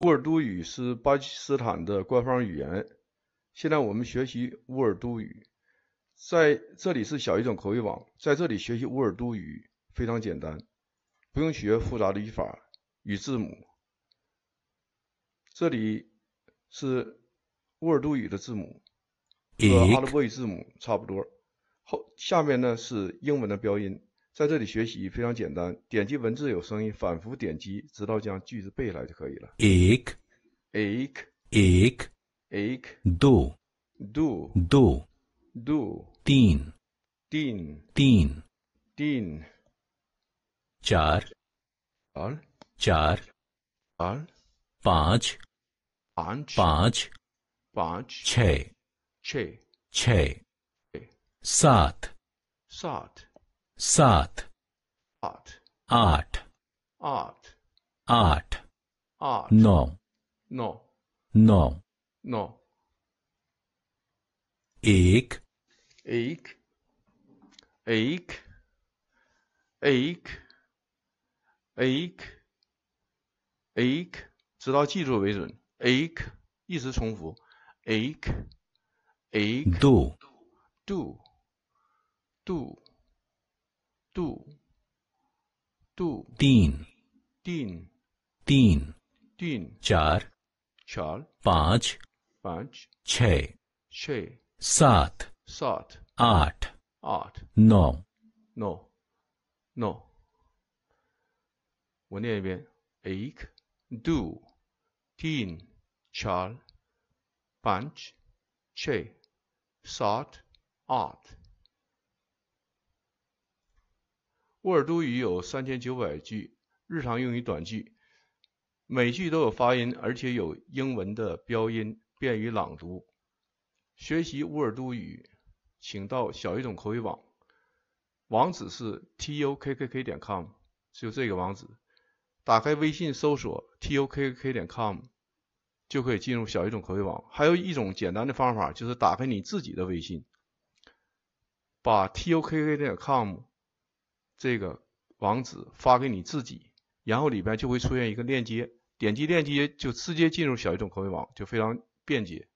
乌尔都语是巴基斯坦的官方语言。现在我们学习乌尔都语，在这里是小语种口语网，在这里学习乌尔都语非常简单，不用学复杂的语法与字母。这里是乌尔都语的字母，和阿拉伯语字母差不多。后下面呢是英文的标音。在这里学习非常简单，点击文字有声音，反复点击，直到将句子背来就可以了。一，一，一，一，二，二，二，二，三，三，三，三，四，c h 四，五，五，五，五，六，六，六，六，七，七，七，七，八，t 七、八、八、八、八、九、九、九、九、一、一、一、一、一、一、一，直到记住为准。一一直重复。一、一、二、二、二、二。टू टू तीन तीन तीन तीन चार चार पाँच पाँच छ सात सात आठ आठ नौ नौ नौ 我念一遍：एक, दो, तीन, चार, पाँच, छः, सात, आठ. 乌尔都语有三千九百句日常用于短句，每句都有发音，而且有英文的标音，便于朗读。学习乌尔都语，请到小语种口语网，网址是 tukkk 点 com，就这个网址。打开微信搜索 tukkk 点 com，就可以进入小语种口语网。还有一种简单的方法，就是打开你自己的微信，把 tukkk 点 com。这个网址发给你自己，然后里边就会出现一个链接，点击链接就直接进入小语种口语网，就非常便捷。